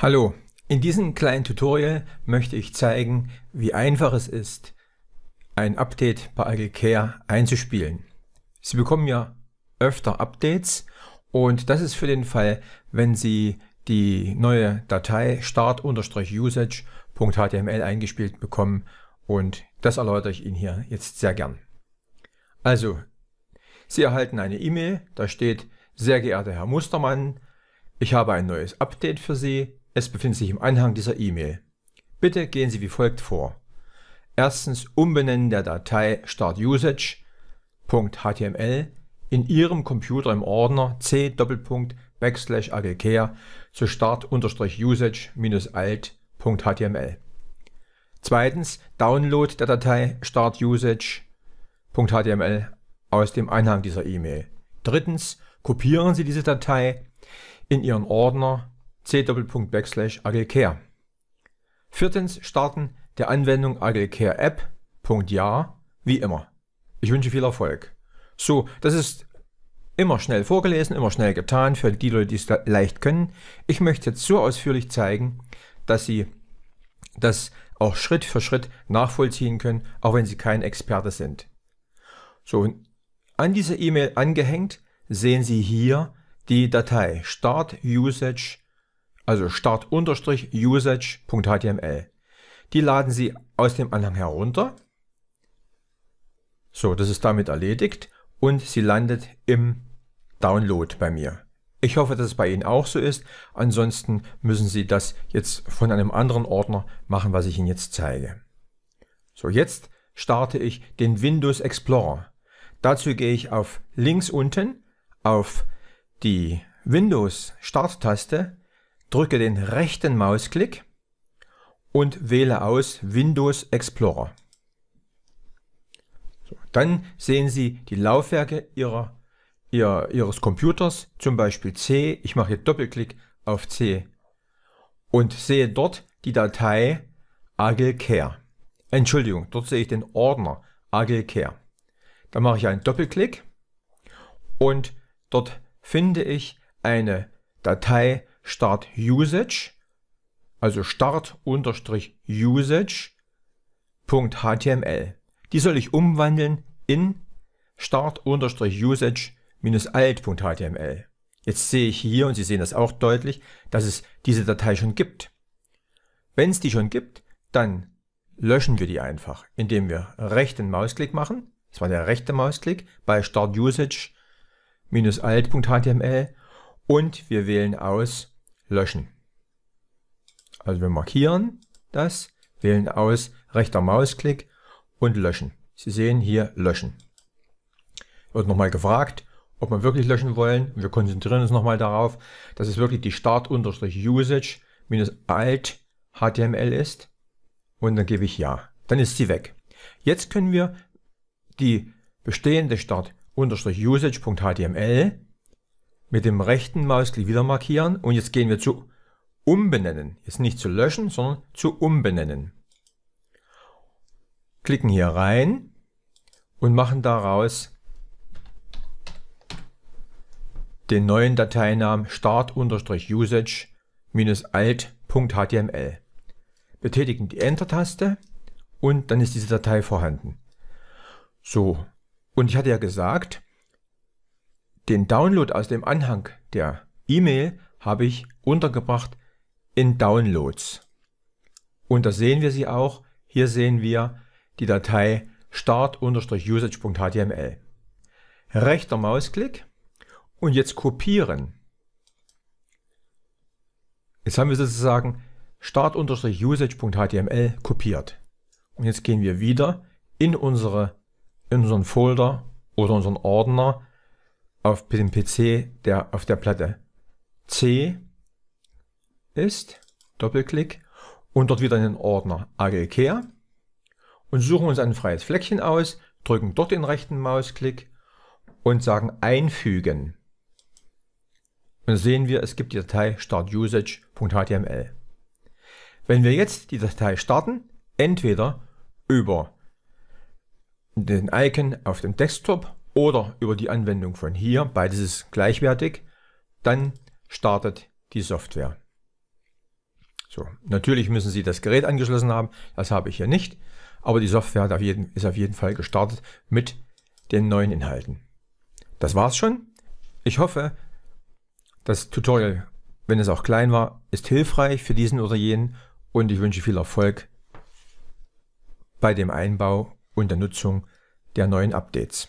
Hallo, in diesem kleinen Tutorial möchte ich zeigen, wie einfach es ist, ein Update bei Agile Care einzuspielen. Sie bekommen ja öfter Updates und das ist für den Fall, wenn Sie die neue Datei start-usage.html eingespielt bekommen und das erläutere ich Ihnen hier jetzt sehr gern. Also, Sie erhalten eine E-Mail, da steht, sehr geehrter Herr Mustermann, ich habe ein neues Update für Sie es befindet sich im Anhang dieser E-Mail. Bitte gehen Sie wie folgt vor. Erstens Umbenennen der Datei startusage.html in Ihrem Computer im Ordner c backslash aggcare zu start-usage-alt.html. Zweitens Download der Datei startusage.html aus dem Anhang dieser E-Mail. Drittens kopieren Sie diese Datei in Ihren Ordner c:/agilcare. Viertens Starten der Anwendung AgilCare e App.ja wie immer. Ich wünsche viel Erfolg. So, das ist immer schnell vorgelesen, immer schnell getan für die Leute, die es leicht können. Ich möchte jetzt so ausführlich zeigen, dass Sie das auch Schritt für Schritt nachvollziehen können, auch wenn Sie kein Experte sind. So, an dieser E-Mail angehängt sehen Sie hier die Datei Start Usage also start-usage.html. Die laden Sie aus dem Anhang herunter. So, das ist damit erledigt und sie landet im Download bei mir. Ich hoffe, dass es bei Ihnen auch so ist. Ansonsten müssen Sie das jetzt von einem anderen Ordner machen, was ich Ihnen jetzt zeige. So, jetzt starte ich den Windows Explorer. Dazu gehe ich auf links unten auf die Windows Starttaste, drücke den rechten Mausklick und wähle aus Windows Explorer. So, dann sehen Sie die Laufwerke Ihrer, Ihrer, Ihres Computers, zum Beispiel C. Ich mache hier Doppelklick auf C und sehe dort die Datei AgilCare. Entschuldigung, dort sehe ich den Ordner AgilCare. Dann mache ich einen Doppelklick und dort finde ich eine Datei Start Usage, also start-usage.html. Die soll ich umwandeln in start-usage-alt.html. Jetzt sehe ich hier, und Sie sehen das auch deutlich, dass es diese Datei schon gibt. Wenn es die schon gibt, dann löschen wir die einfach, indem wir rechten Mausklick machen. Das war der rechte Mausklick bei Start Usage-alt.html und wir wählen aus löschen. Also wir markieren das, wählen aus, rechter Mausklick und löschen. Sie sehen hier löschen. Wird nochmal gefragt, ob wir wirklich löschen wollen. Wir konzentrieren uns nochmal darauf, dass es wirklich die Start-Usage Alt HTML ist. Und dann gebe ich Ja. Dann ist sie weg. Jetzt können wir die bestehende Start-Usage.html mit dem rechten Mausklick wieder markieren und jetzt gehen wir zu Umbenennen. Jetzt nicht zu löschen, sondern zu Umbenennen. Klicken hier rein und machen daraus den neuen Dateinamen start-usage-alt.html. Betätigen die Enter-Taste und dann ist diese Datei vorhanden. So, und ich hatte ja gesagt, den Download aus dem Anhang der E-Mail habe ich untergebracht in Downloads. Und da sehen wir sie auch. Hier sehen wir die Datei start-usage.html. Rechter Mausklick und jetzt kopieren. Jetzt haben wir sozusagen start-usage.html kopiert. Und jetzt gehen wir wieder in, unsere, in unseren Folder oder unseren Ordner auf dem PC der, auf der Platte. C ist Doppelklick und dort wieder in den Ordner AGKR e e und suchen uns ein freies Fleckchen aus, drücken dort den rechten Mausklick und sagen einfügen. Und sehen wir, es gibt die Datei startusage.html. Wenn wir jetzt die Datei starten, entweder über den Icon auf dem Desktop oder über die Anwendung von hier, beides ist gleichwertig, dann startet die Software. So, natürlich müssen Sie das Gerät angeschlossen haben, das habe ich hier nicht, aber die Software ist auf jeden Fall gestartet mit den neuen Inhalten. Das war's schon. Ich hoffe, das Tutorial, wenn es auch klein war, ist hilfreich für diesen oder jenen und ich wünsche viel Erfolg bei dem Einbau und der Nutzung der neuen Updates.